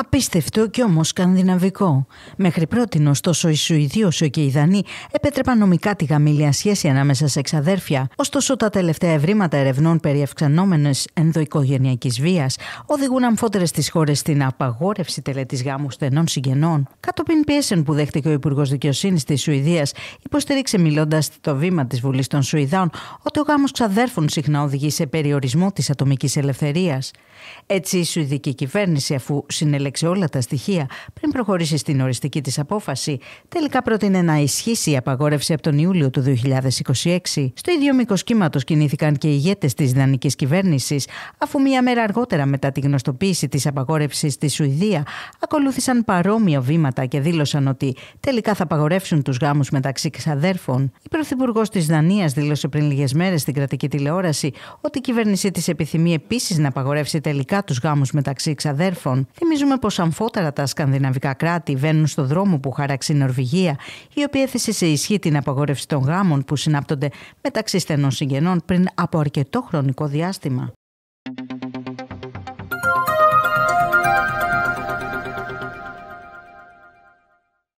Απίστευτο και όμως σκανδιναβικό. Μέχρι πρώτην, ωστόσο, οι Σουηδοί όσο και οι Δανείοι επέτρεπαν νομικά τη γαμήλια σχέση ανάμεσα σε εξαδέρφια. Ωστόσο, τα τελευταία ευρήματα ερευνών περί αυξανόμενης ενδοοικογενειακής βίας οδηγούν αμφότερες τις χώρες στην απαγόρευση τελετής γάμου στενών συγγενών. Κατόπιν πιέσεων που δέχτηκε ο Υπουργός Δικαιοσύνης της Σουηδίας, υποστήριξε μιλώντας το βήμα της Βουλής των Σουηδών ότι ο γάμος ξαδέρφων συχνά οδηγεί σε περιορισμό της ατομικής ελευθερίας. Έτσι, η Σουηδική κυβέρνηση, αφού συνελεγχθεί σε όλα τα στοιχεία πριν προχωρήσει στην οριστική της απόφαση, τελικά πρότεινε να ισχύσει η απαγόρευση από τον Ιούλιο του 2026. Στο ίδιο μήκος κύματος κινήθηκαν και οι ηγέτες της δανικής κυβέρνησης, αφού μία μέρα αργότερα μετά τη γνωστοποίηση της απαγόρευσης στη Σουηδία, ακολούθησαν παρόμοια βήματα και δήλωσαν ότι τελικά θα απαγορεύσουν τους γάμους μεταξύ ξαδέρφων. Η Πρωθυπουργός της Δανίας δήλωσε πριν λίγες μέρες στην κρατική τηλεόραση ότι η κυβέρνησή της επιθυμεί επίσης να απαγορεύσει τελικά τους γάμους μεταξύ ξαδέρφων. Θυμίζουμε πως πω αμφότερα τα σκανδιναβικά κράτη βαίνουν στο δρόμο που χαράξει η Νορβηγία, η οποία έθεσε σε ισχύ την απαγόρευση των γάμων που συνάπτονται μεταξύ στενών συγγενών πριν από αρκετό χρονικό διάστημα.